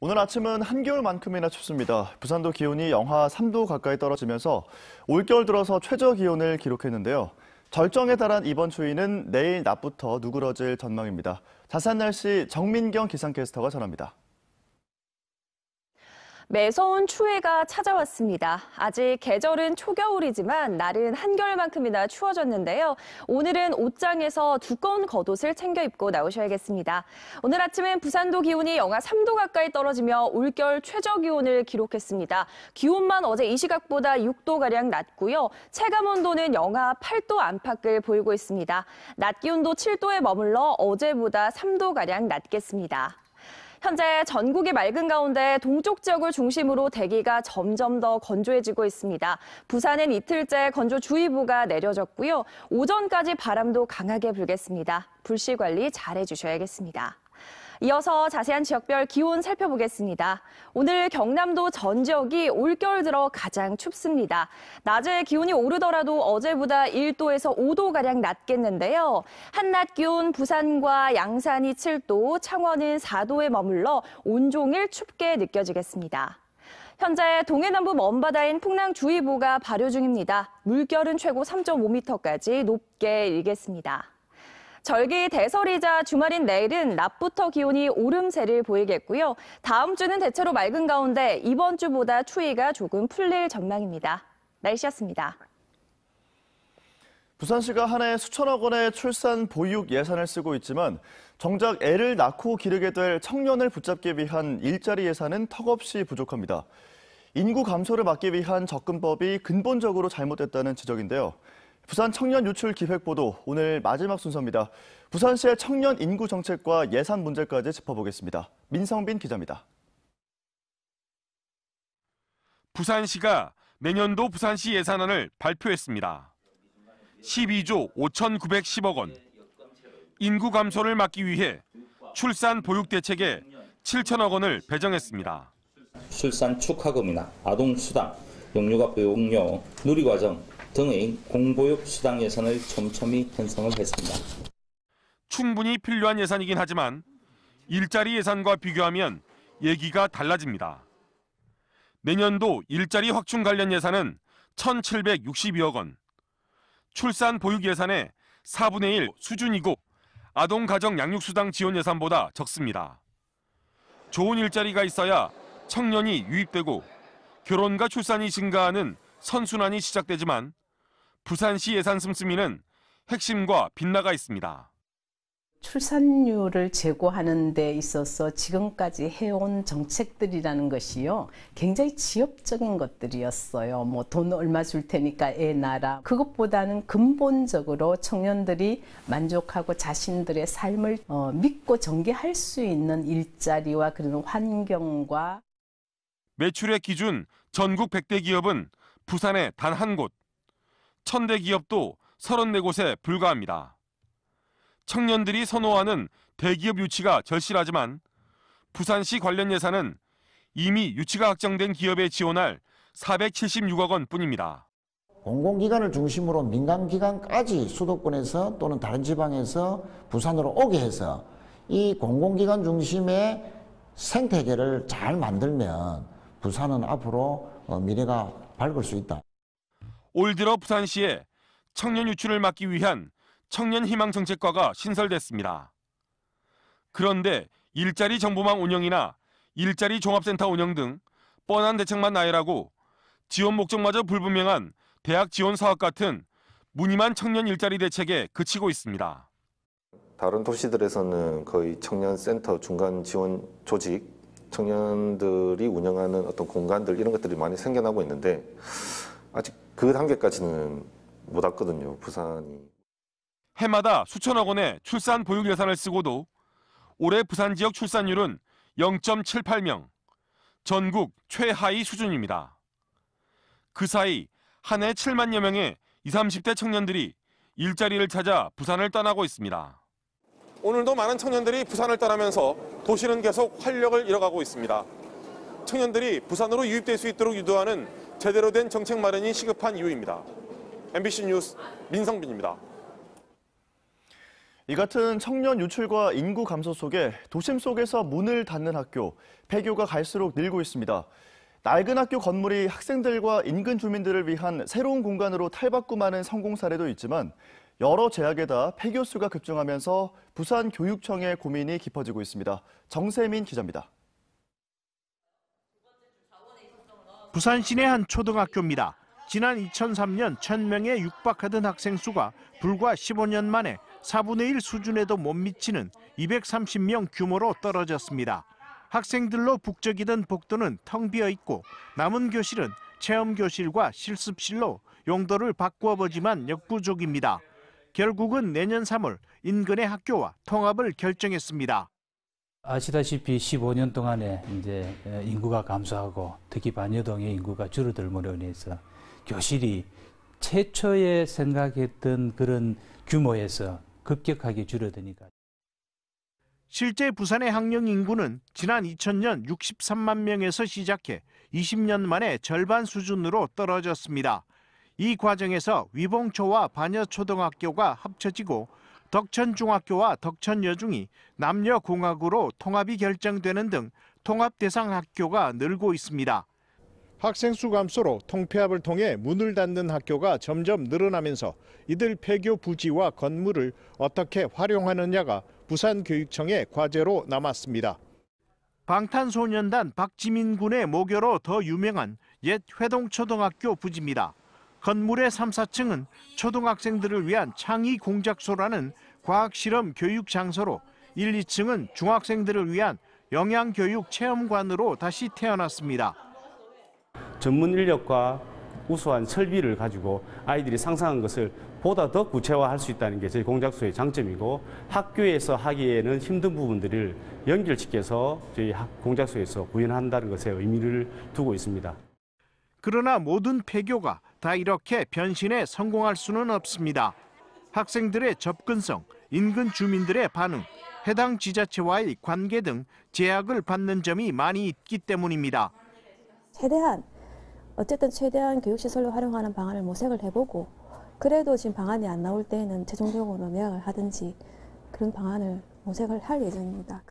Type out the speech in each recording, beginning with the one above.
오늘 아침은 한겨울만큼이나 춥습니다. 부산도 기온이 영하 3도 가까이 떨어지면서 올겨울 들어서 최저 기온을 기록했는데요. 절정에 달한 이번 추위는 내일 낮부터 누그러질 전망입니다. 자산 날씨 정민경 기상캐스터가 전합니다. 매서운 추위가 찾아왔습니다. 아직 계절은 초겨울이지만 날은 한결만큼이나 추워졌는데요. 오늘은 옷장에서 두꺼운 겉옷을 챙겨 입고 나오셔야겠습니다. 오늘 아침엔 부산도 기온이 영하 3도 가까이 떨어지며 올겨울 최저 기온을 기록했습니다. 기온만 어제 이 시각보다 6도 가량 낮고요. 체감 온도는 영하 8도 안팎을 보이고 있습니다. 낮 기온도 7도에 머물러 어제보다 3도 가량 낮겠습니다. 현재 전국이 맑은 가운데 동쪽 지역을 중심으로 대기가 점점 더 건조해지고 있습니다. 부산은 이틀째 건조주의보가 내려졌고요. 오전까지 바람도 강하게 불겠습니다. 불씨 관리 잘해주셔야겠습니다. 이어서 자세한 지역별 기온 살펴보겠습니다. 오늘 경남도 전 지역이 올겨울 들어 가장 춥습니다. 낮에 기온이 오르더라도 어제보다 1도에서 5도가량 낮겠는데요. 한낮 기온 부산과 양산이 7도, 창원은 4도에 머물러 온종일 춥게 느껴지겠습니다. 현재 동해남부 먼바다인 풍랑주의보가 발효 중입니다. 물결은 최고 3.5m까지 높게 일겠습니다. 절기 대설이자 주말인 내일은 낮부터 기온이 오름세를 보이겠고요. 다음 주는 대체로 맑은 가운데 이번 주보다 추위가 조금 풀릴 전망입니다. 날씨였습니다. 부산시가 한 해 수천억 원의 출산 보육 예산을 쓰고 있지만 정작 애를 낳고 기르게 될 청년을 붙잡기 위한 일자리 예산은 턱없이 부족합니다. 인구 감소를 막기 위한 접근법이 근본적으로 잘못됐다는 지적인데요. 부산 청년 유출 기획보도 오늘 마지막 순서입니다. 부산시의 청년 인구 정책과 예산 문제까지 짚어보겠습니다. 민성빈 기자입니다. 부산시가 내년도 부산시 예산안을 발표했습니다. 12조 5,910억 원. 인구 감소를 막기 위해 출산 보육 대책에 7천억 원을 배정했습니다. 출산 축하금이나 아동 수당, 영유아 보육료, 누리과정 등의 공보육 수당 예산을 촘촘히 편성을 했습니다. 충분히 필요한 예산이긴 하지만 일자리 예산과 비교하면 얘기가 달라집니다. 내년도 일자리 확충 관련 예산은 1,762억 원, 출산 보육 예산의 4분의 1 수준이고 아동 가정 양육 수당 지원 예산보다 적습니다. 좋은 일자리가 있어야 청년이 유입되고 결혼과 출산이 증가하는 선순환이 시작되지만 부산시 예산 씀씀이는 핵심과 빗나가 있습니다. 출산율을 제고하는 데 있어서 지금까지 해온 정책들이라는 것이요. 굉장히 지엽적인 것들이었어요. 뭐 돈 얼마 줄 테니까 애낳라 그것보다는 근본적으로 청년들이 만족하고 자신들의 삶을 어, 믿고 전개할 수 있는 일자리와 그런 환경과 매출의 기준 전국 100대 기업은 부산에 단한곳 천대 기업도 34곳에 불과합니다. 청년들이 선호하는 대기업 유치가 절실하지만 부산시 관련 예산은 이미 유치가 확정된 기업에 지원할 476억 원 뿐입니다. 공공기관을 중심으로 민간기관까지 수도권에서 또는 다른 지방에서 부산으로 오게 해서 이 공공기관 중심의 생태계를 잘 만들면 부산은 앞으로 어, 미래가 밝을 수 있다. 올 들어 부산시에 청년 유출을 막기 위한 청년 희망 정책과가 신설됐습니다. 그런데 일자리 정보망 운영이나 일자리 종합센터 운영 등 뻔한 대책만 나열하고 지원 목적마저 불분명한 대학 지원 사업 같은 무늬만 청년 일자리 대책에 그치고 있습니다. 다른 도시들에서는 거의 청년 센터 중간 지원 조직 청년들이 운영하는 어떤 공간들 이런 것들이 많이 생겨나고 있는데 아직 그 단계까지는 못 왔거든요. 부산이. 해마다 수천억 원의 출산 보육 예산을 쓰고도 올해 부산 지역 출산율은 0.78명. 전국 최하위 수준입니다. 그 사이 한 해 7만여 명의 20, 30대 청년들이 일자리를 찾아 부산을 떠나고 있습니다. 오늘도 많은 청년들이 부산을 떠나면서 도시는 계속 활력을 잃어가고 있습니다. 청년들이 부산으로 유입될 수 있도록 유도하는 제대로 된 정책 마련이 시급한 이유입니다. MBC 뉴스 민성빈입니다. 이 같은 청년 유출과 인구 감소 속에 도심 속에서 문을 닫는 학교, 폐교가 갈수록 늘고 있습니다. 낡은 학교 건물이 학생들과 인근 주민들을 위한 새로운 공간으로 탈바꿈하는 성공 사례도 있지만 여러 제약에다 폐교 수가 급증하면서 부산 교육청의 고민이 깊어지고 있습니다. 정세민 기자입니다. 부산 시내 한 초등학교입니다. 지난 2003년 1000명에 육박하던 학생 수가 불과 15년 만에 4분의 1 수준에도 못 미치는 230명 규모로 떨어졌습니다. 학생들로 북적이던 복도는 텅 비어 있고 남은 교실은 체험 교실과 실습실로 용도를 바꾸어보지만 역부족입니다. 결국은 내년 3월 인근의 학교와 통합을 결정했습니다. 아시다시피 15년 동안에 이제 인구가 감소하고 특히 반여동의 인구가 줄어들므로 인해서 교실이 최초에 생각했던 그런 규모에서 급격하게 줄어드니까. 실제 부산의 학령 인구는 지난 2000년 63만 명에서 시작해 20년 만에 절반 수준으로 떨어졌습니다. 이 과정에서 위봉초와 반여초등학교가 합쳐지고 덕천중학교와 덕천여중이 남녀공학으로 통합이 결정되는 등 통합 대상 학교가 늘고 있습니다. 학생 수 감소로 통폐합을 통해 문을 닫는 학교가 점점 늘어나면서 이들 폐교 부지와 건물을 어떻게 활용하느냐가 부산교육청의 과제로 남았습니다. 방탄소년단 박지민 군의 모교로 더 유명한 옛 회동초등학교 부지입니다. 건물의 3, 4층은 초등학생들을 위한 창의 공작소라는 과학실험 교육 장소로 1, 2층은 중학생들을 위한 영양교육 체험관으로 다시 태어났습니다. 전문 인력과 우수한 설비를 가지고 아이들이 상상한 것을 보다 더 구체화할 수 있다는 게 저희 공작소의 장점이고 학교에서 하기에는 힘든 부분들을 연결시켜서 저희 공작소에서 구현한다는 것에 의미를 두고 있습니다. 그러나 모든 폐교가 다 이렇게 변신에 성공할 수는 없습니다. 학생들의 접근성, 인근 주민들의 반응, 해당 지자체와의 관계 등 제약을 받는 점이 많이 있기 때문입니다. 최대한 어쨌든 최대한 교육시설로 활용하는 방안을 모색을 해보고 그래도 지금 방안이 안 나올 때에는 최종적으로 매각을 하든지 그런 방안을 모색을 할 예정입니다.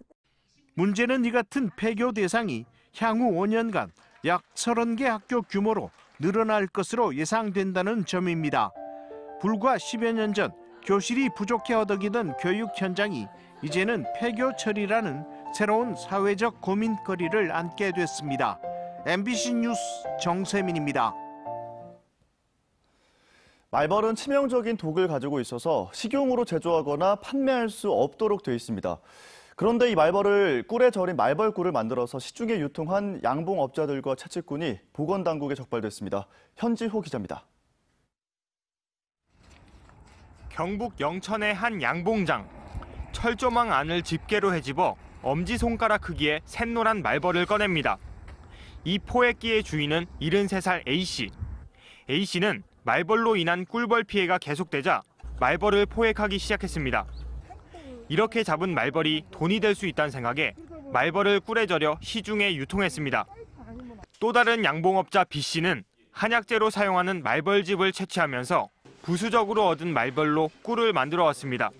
문제는 이 같은 폐교 대상이 향후 5년간 약 30개 학교 규모로 늘어날 것으로 예상된다는 점입니다. 불과 10여 년 전 교실이 부족해 허덕이던 교육 현장이 이제는 폐교 처리라는 새로운 사회적 고민거리를 안게 됐습니다. MBC 뉴스 정세민입니다. 말벌은 치명적인 독을 가지고 있어서 식용으로 제조하거나 판매할 수 없도록 돼 있습니다. 그런데 이 말벌을 꿀에 절인 말벌꿀을 만들어서 시중에 유통한 양봉업자들과 채찍꾼이 보건당국에 적발됐습니다. 현지호 기자입니다. 경북 영천의 한 양봉장. 철조망 안을 집게로 헤집어 엄지손가락 크기의 샛노란 말벌을 꺼냅니다. 이 포획 끼의 주인은 73살 A씨. A씨는 말벌로 인한 꿀벌 피해가 계속되자 말벌을 포획하기 시작했습니다. 이렇게 잡은 말벌이 돈이 될 수 있다는 생각에 말벌을 꿀에 절여 시중에 유통했습니다. 또 다른 양봉업자 B 씨는 한약재로 사용하는 말벌즙을 채취하면서 부수적으로 얻은 말벌로 꿀을 만들어 왔습니다.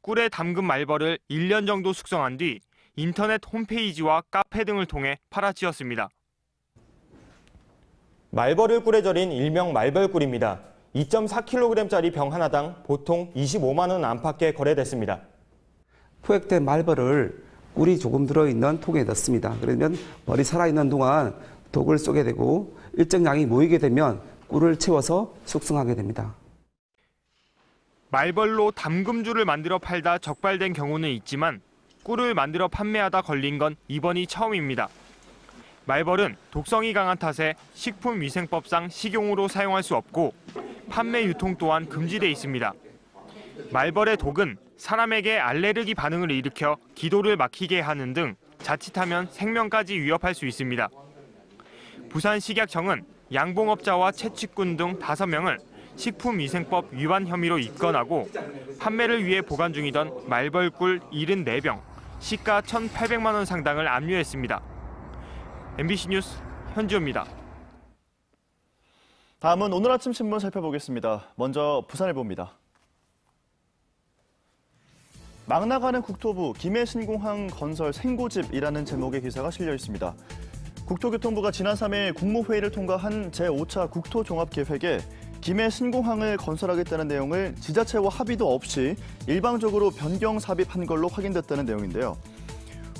꿀에 담근 말벌을 1년 정도 숙성한 뒤 인터넷 홈페이지와 카페 등을 통해 팔아치웠습니다. 말벌을 꿀에 절인 일명 말벌꿀입니다. 2.4kg짜리 병 하나당 보통 25만 원 안팎에 거래됐습니다. 포획된 말벌을 꿀이 조금 들어있는 통에 넣습니다. 그러면 벌이 살아있는 동안 독을 쏘게 되고 일정 량이 모이게 되면 꿀을 채워서 숙성하게 됩니다. 말벌로 담금주를 만들어 팔다 적발된 경우는 있지만 꿀을 만들어 판매하다 걸린 건 이번이 처음입니다. 말벌은 독성이 강한 탓에 식품위생법상 식용으로 사용할 수 없고 판매 유통 또한 금지돼 있습니다. 말벌의 독은 사람에게 알레르기 반응을 일으켜 기도를 막히게 하는 등 자칫하면 생명까지 위협할 수 있습니다. 부산식약청은 양봉업자와 채취꾼 등 5명을 식품위생법 위반 혐의로 입건하고 판매를 위해 보관 중이던 말벌꿀 74병, 시가 1,800만 원 상당을 압류했습니다. MBC 뉴스 현주입니다. 다음은 오늘 아침 신문 살펴보겠습니다. 먼저 부산일봅니다막 나가는 국토부 김해신공항 건설 생고집이라는 제목의 기사가 실려 있습니다. 국토교통부가 지난 3일 국무회의를 통과한 제5차 국토종합계획에 김해 신공항을 건설하겠다는 내용을 지자체와 합의도 없이 일방적으로 변경 삽입한 걸로 확인됐다는 내용인데요.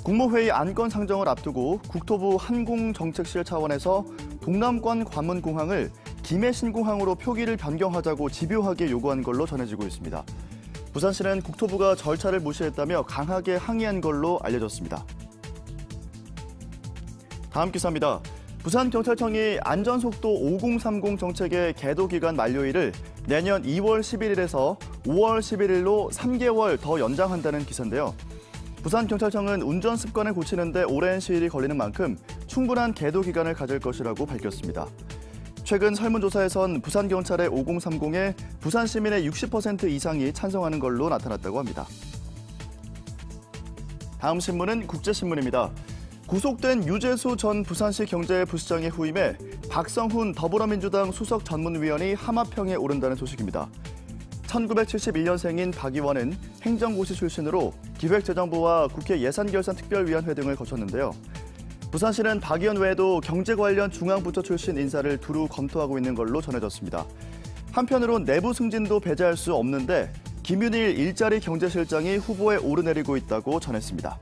국무회의 안건 상정을 앞두고 국토부 항공정책실 차원에서 동남권 관문공항을 김해신공항으로 표기를 변경하자고 집요하게 요구한 걸로 전해지고 있습니다. 부산시는 국토부가 절차를 무시했다며 강하게 항의한 걸로 알려졌습니다. 다음 기사입니다. 부산경찰청이 안전속도 5030 정책의 개도기간 만료일을 내년 2월 11일에서 5월 11일로 3개월 더 연장한다는 기사인데요. 부산경찰청은 운전 습관을 고치는데 오랜 시일이 걸리는 만큼 충분한 계도 기간을 가질 것이라고 밝혔습니다. 최근 설문조사에선 부산경찰의 5030에 부산시민의 60% 이상이 찬성하는 걸로 나타났다고 합니다. 다음 신문은 국제신문입니다. 구속된 유재수 전 부산시 경제부시장의 후임에 박성훈 더불어민주당 수석 전문위원이 하마평에 오른다는 소식입니다. 1971년생인 박의원은 행정고시 출신으로 기획재정부와 국회 예산결산특별위원회 등을 거쳤는데요. 부산시는 박 의원 외에도 경제 관련 중앙부처 출신 인사를 두루 검토하고 있는 걸로 전해졌습니다. 한편으론 내부 승진도 배제할 수 없는데 김윤일 일자리 경제실장이 후보에 오르내리고 있다고 전했습니다.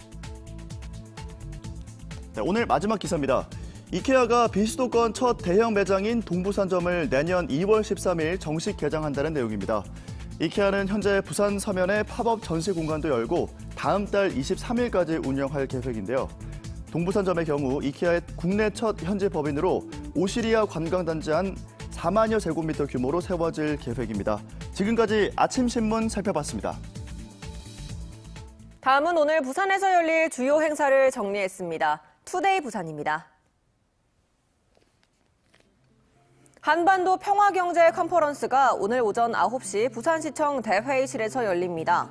네, 오늘 마지막 기사입니다. 이케아가 비수도권 첫 대형 매장인 동부산점을 내년 2월 13일 정식 개장한다는 내용입니다. 이케아는 현재 부산 서면에 팝업 전시 공간도 열고 다음 달 23일까지 운영할 계획인데요. 동부산점의 경우 이케아의 국내 첫 현지 법인으로 오시리아 관광단지 한 4만여 제곱미터 규모로 세워질 계획입니다. 지금까지 아침 신문 살펴봤습니다. 다음은 오늘 부산에서 열릴 주요 행사를 정리했습니다. 투데이 부산입니다. 한반도 평화경제 컨퍼런스가 오늘 오전 9시 부산시청 대회의실에서 열립니다.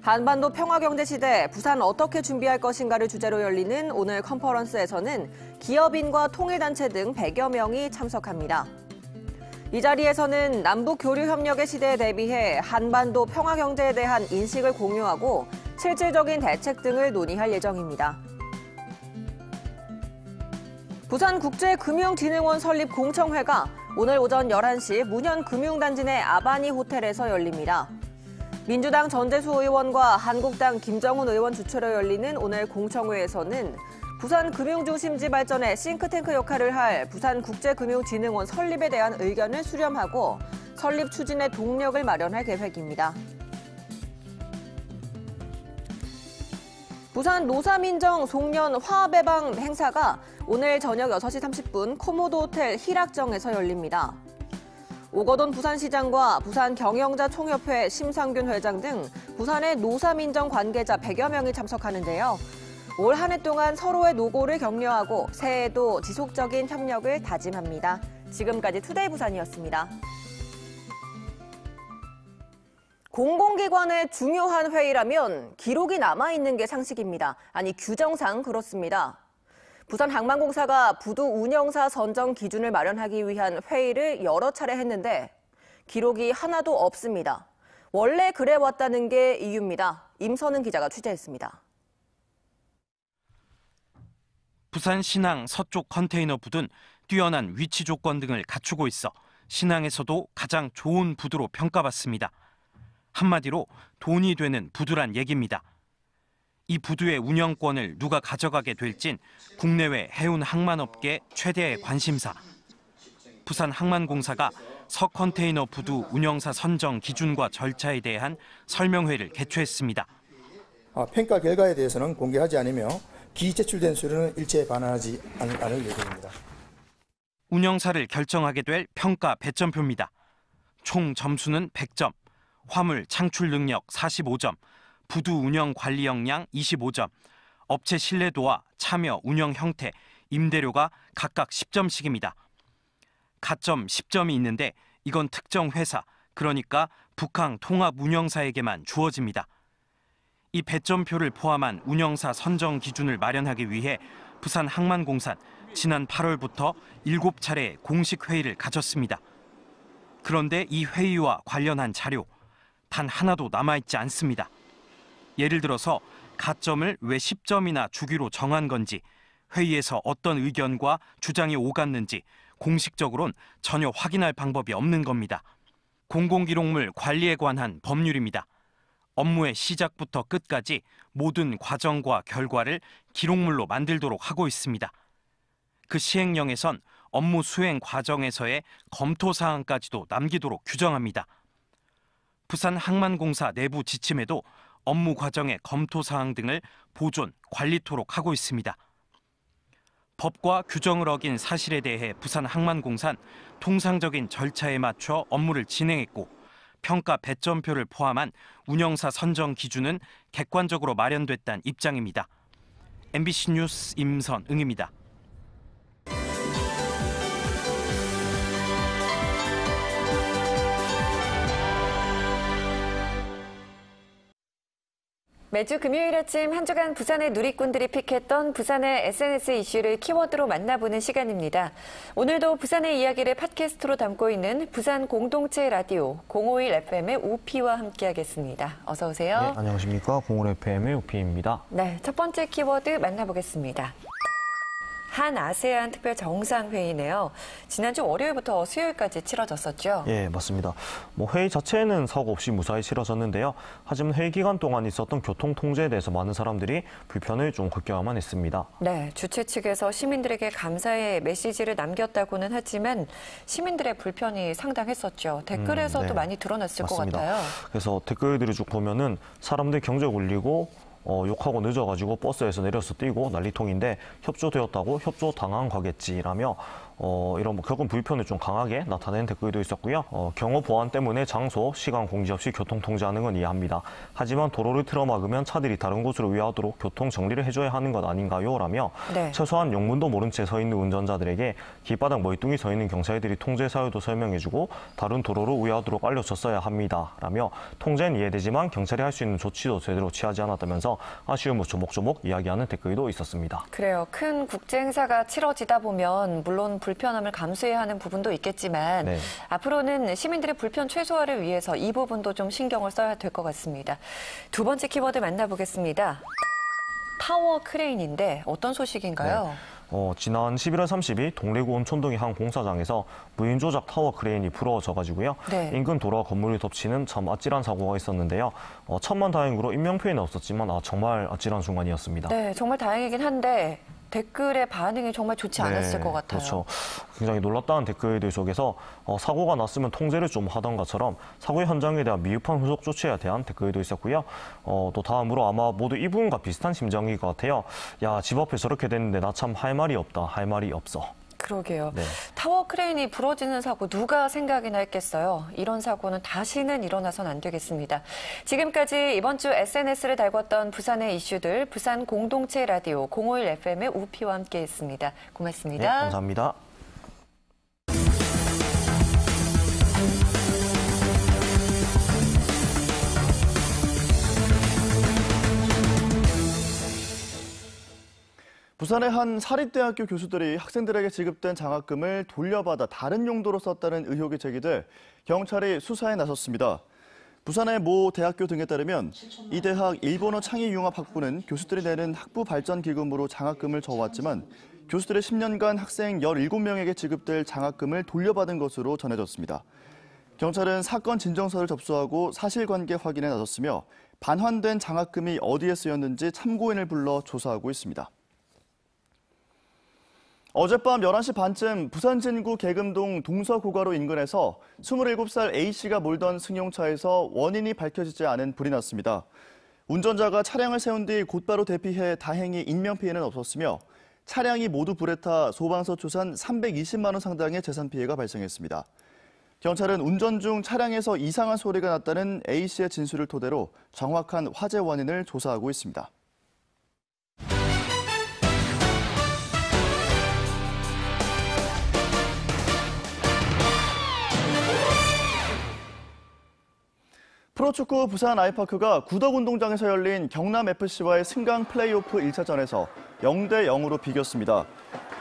한반도 평화경제 시대 부산 어떻게 준비할 것인가를 주제로 열리는 오늘 컨퍼런스에서는 기업인과 통일단체 등 100여 명이 참석합니다. 이 자리에서는 남북 교류 협력의 시대에 대비해 한반도 평화 경제에 대한 인식을 공유하고 실질적인 대책 등을 논의할 예정입니다. 부산국제금융진흥원 설립 공청회가 오늘 오전 11시 문현금융단지 내 아바니 호텔에서 열립니다. 민주당 전재수 의원과 한국당 김정은 의원 주최로 열리는 오늘 공청회에서는 부산 금융중심지 발전에 싱크탱크 역할을 할 부산국제금융진흥원 설립에 대한 의견을 수렴하고 설립 추진의 동력을 마련할 계획입니다. 부산 노사민정 송년 화배방 합 행사가 오늘 저녁 6시 30분 코모도 호텔 희락정에서 열립니다. 오거돈 부산시장과 부산경영자총협회 심상균 회장 등 부산의 노사민정 관계자 100여 명이 참석하는데요. 올 한 해 동안 서로의 노고를 격려하고 새해에도 지속적인 협력을 다짐합니다. 지금까지 투데이 부산이었습니다. 공공기관의 중요한 회의라면 기록이 남아있는 게 상식입니다. 아니, 규정상 그렇습니다. 부산항만공사가 부두 운영사 선정 기준을 마련하기 위한 회의를 여러 차례 했는데 기록이 하나도 없습니다. 원래 그래왔다는 게 이유입니다. 임선은 기자가 취재했습니다. 부산 신항 서쪽 컨테이너 부둔 뛰어난 위치 조건 등을 갖추고 있어 신항에서도 가장 좋은 부두로 평가받습니다. 한마디로 돈이 되는 부두란 얘기입니다. 이 부두의 운영권을 누가 가져가게 될진 국내외 해운 항만업계 최대의 관심사. 부산 항만공사가 석 컨테이너 부두 운영사 선정 기준과 절차에 대한 설명회를 개최했습니다. 아, 평가 결과에 대해서는 공개하지 않으며 기재출된 수료는 일체 반환하지 않을 예정입니다. 운영사를 결정하게 될 평가 배점표입니다. 총 점수는 100점. 화물 창출 능력 45점, 부두 운영 관리 역량 25점, 업체 신뢰도와 참여 운영 형태, 임대료가 각각 10점씩입니다. 가점 10점이 있는데 이건 특정 회사, 그러니까 북항 통합 운영사에게만 주어집니다. 이 배점표를 포함한 운영사 선정 기준을 마련하기 위해 부산 항만공산 지난 8월부터 7차례 공식 회의를 가졌습니다. 그런데 이 회의와 관련한 자료 단 하나도 남아있지 않습니다. 예를 들어서 가점을 왜 10점이나 주기로 정한 건지 회의에서 어떤 의견과 주장이 오갔는지 공식적으론 전혀 확인할 방법이 없는 겁니다. 공공기록물 관리에 관한 법률입니다. 업무의 시작부터 끝까지 모든 과정과 결과를 기록물로 만들도록 하고 있습니다. 그 시행령에선 업무 수행 과정에서의 검토 사항까지도 남기도록 규정합니다. 부산 항만공사 내부 지침에도 업무 과정의 검토 사항 등을 보존, 관리토록 하고 있습니다. 법과 규정을 어긴 사실에 대해 부산 항만공사 통상적인 절차에 맞춰 업무를 진행했고 평가 배점표를 포함한 운영사 선정 기준은 객관적으로 마련됐다는 입장입니다. MBC 뉴스 임선응입니다. 매주 금요일 아침 한 주간 부산의 누리꾼들이 픽했던 부산의 SNS 이슈를 키워드로 만나보는 시간입니다. 오늘도 부산의 이야기를 팟캐스트로 담고 있는 부산 공동체 라디오 051 FM의 우피와 함께하겠습니다. 어서 오세요. 네, 안녕하십니까. 051 FM의 우피입니다. 네, 첫 번째 키워드 만나보겠습니다. 한 아세안 특별 정상회의네요. 지난주 월요일부터 수요일까지 치러졌었죠. 예, 맞습니다. 뭐 회의 자체는 사고 없이 무사히 치러졌는데요. 하지만 회의 기간 동안 있었던 교통 통제에 대해서 많은 사람들이 불편을 좀 겪어야만 했습니다. 네, 주최 측에서 시민들에게 감사의 메시지를 남겼다고는 하지만 시민들의 불편이 상당했었죠. 댓글에서도 음, 네. 많이 드러났을 맞습니다. 것 같아요. 그래서 댓글들을 쭉 보면은 사람들 경제 올리고 어, 욕하고 늦어가지고 버스에서 내려서 뛰고 난리통인데 협조되었다고 협조 당한 거겠지라며 어, 이런 뭐 결국은 불편을 좀 강하게 나타낸 댓글도 있었고요. 어, 경호 보안 때문에 장소, 시간 공지 없이 교통 통제하는 건 이해합니다. 하지만 도로를 틀어막으면 차들이 다른 곳으로 위하도록 교통 정리를 해줘야 하는 것 아닌가요? 라며 네. 최소한 영문도 모른 채 서 있는 운전자들에게 길바닥 멀뚱히 서 있는 경찰들이 통제 사유도 설명해주고 다른 도로로 우하도록 알려줬어야 합니다. 라며 통제는 이해되지만 경찰이 할 수 있는 조치도 제대로 취하지 않았다면서 아쉬움을 뭐 조목조목 이야기하는 댓글도 있었습니다. 그래요. 큰 국제 행사가 치러지다 보면 물론 불 불편함을 감수해야 하는 부분도 있겠지만 네. 앞으로는 시민들의 불편 최소화를 위해서 이 부분도 좀 신경을 써야 될 것 같습니다. 두 번째 키워드 만나보겠습니다. 파워 크레인인데 어떤 소식인가요? 네. 어, 지난 11월 30일 동래구원 촌동의 한 공사장에서 무인 조작 타워 크레인이 부러져 가지고요. 네. 인근 도로 와 건물을 덮치는 참 아찔한 사고가 있었는데요. 어, 천만 다행으로 인명 피해는 없었지만 아, 정말 아찔한 순간이었습니다. 네, 정말 다행이긴 한데 댓글의 반응이 정말 좋지 않았을 네, 것 같아요. 그렇죠. 굉장히 놀랍다는 댓글들 속에서 어, 사고가 났으면 통제를 좀하던것처럼 사고의 현장에 대한 미흡한 후속 조치에 대한 댓글도 있었고요. 어, 또 다음으로 아마 모두 이분과 비슷한 심정일 것 같아요. 야, 집 앞에 저렇게 됐는데 나 참 할 말이 없다, 할 말이 없어. 그러게요. 네. 타워 크레인이 부러지는 사고 누가 생각이나 했겠어요. 이런 사고는 다시는 일어나선 안 되겠습니다. 지금까지 이번 주 SNS를 달궜던 부산의 이슈들 부산 공동체 라디오 051 FM의 우피와 함께했습니다. 고맙습니다. 네, 감사합니다. 부산의 한 사립대학교 교수들이 학생들에게 지급된 장학금을 돌려받아 다른 용도로 썼다는 의혹이 제기돼 경찰이 수사에 나섰습니다. 부산의 모 대학교 등에 따르면 이 대학 일본어 창의 융합 학부는 교수들이 내는 학부 발전 기금으로 장학금을 저왔지만 어 교수들의 10년간 학생 17명에게 지급될 장학금을 돌려받은 것으로 전해졌습니다. 경찰은 사건 진정서를 접수하고 사실관계 확인에 나섰으며 반환된 장학금이 어디에 쓰였는지 참고인을 불러 조사하고 있습니다. 어젯밤 11시 반쯤 부산 진구 개금동 동서고가로 인근에서 27살 A씨가 몰던 승용차에서 원인이 밝혀지지 않은 불이 났습니다. 운전자가 차량을 세운 뒤 곧바로 대피해 다행히 인명피해는 없었으며 차량이 모두 불에 타 소방서 추산 320만 원 상당의 재산 피해가 발생했습니다. 경찰은 운전 중 차량에서 이상한 소리가 났다는 A씨의 진술을 토대로 정확한 화재 원인을 조사하고 있습니다. 프로축구 부산 아이파크가 구덕운동장에서 열린 경남FC와의 승강 플레이오프 1차전에서 0대 0으로 비겼습니다.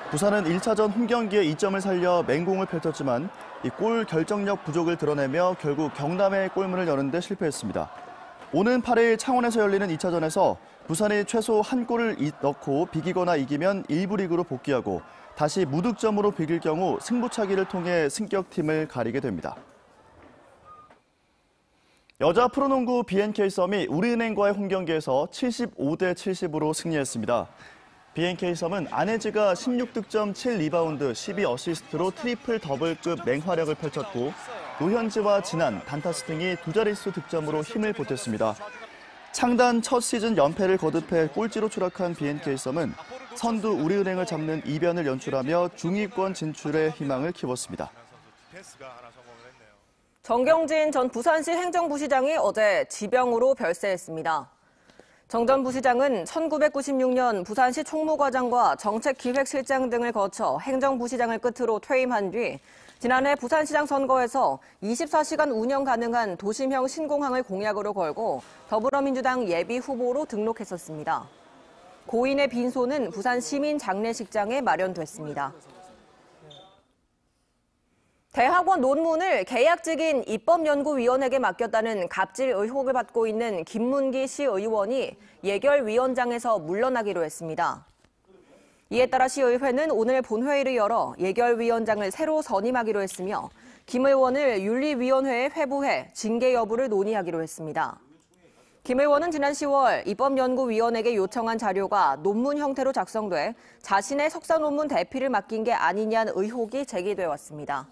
부산은 1차전 홈경기에 2점을 살려 맹공을 펼쳤지만 이 골 결정력 부족을 드러내며 결국 경남의 골문을 여는 데 실패했습니다. 오는 8일 창원에서 열리는 2차전에서 부산이 최소 한 골을 넣고 비기거나 이기면 1부 리그로 복귀하고 다시 무득점으로 비길 경우 승부차기를 통해 승격팀을 가리게 됩니다. 여자 프로농구 BNK 썸이 우리은행과의 홈 경기에서 75대 70으로 승리했습니다. BNK 썸은 아혜지가 16득점 7리바운드 12어시스트로 트리플 더블급 맹활약을 펼쳤고 노현지와 진안, 단타스 등이 두 자릿수 득점으로 힘을 보탰습니다. 창단 첫 시즌 연패를 거듭해 꼴찌로 추락한 BNK 썸은 선두 우리은행을 잡는 이변을 연출하며 중위권 진출의 희망을 키웠습니다. 정경진 전 부산시 행정부시장이 어제 지병으로 별세했습니다. 정 전 부시장은 1996년 부산시 총무과장과 정책기획실장 등을 거쳐 행정부시장을 끝으로 퇴임한 뒤 지난해 부산시장 선거에서 24시간 운영 가능한 도심형 신공항을 공약으로 걸고 더불어민주당 예비 후보로 등록했었습니다. 고인의 빈소는 부산 시민 장례식장에 마련됐습니다. 대학원 논문을 계약직인 입법연구위원에게 맡겼다는 갑질 의혹을 받고 있는 김문기 시 의원이 예결위원장에서 물러나기로 했습니다. 이에 따라 시의회는 오늘 본회의를 열어 예결위원장을 새로 선임하기로 했으며 김 의원을 윤리위원회에 회부해 징계 여부를 논의하기로 했습니다. 김 의원은 지난 10월 입법연구위원에게 요청한 자료가 논문 형태로 작성돼 자신의 석사 논문 대피를 맡긴 게 아니냐는 의혹이 제기돼 왔습니다.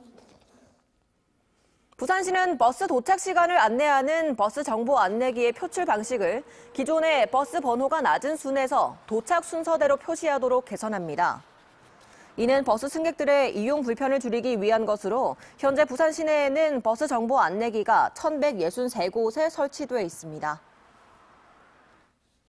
부산시는 버스 도착 시간을 안내하는 버스 정보 안내기의 표출 방식을 기존의 버스 번호가 낮은 순에서 도착 순서대로 표시하도록 개선합니다. 이는 버스 승객들의 이용 불편을 줄이기 위한 것으로 현재 부산 시내에는 버스 정보 안내기가 1,163곳에 설치돼 있습니다.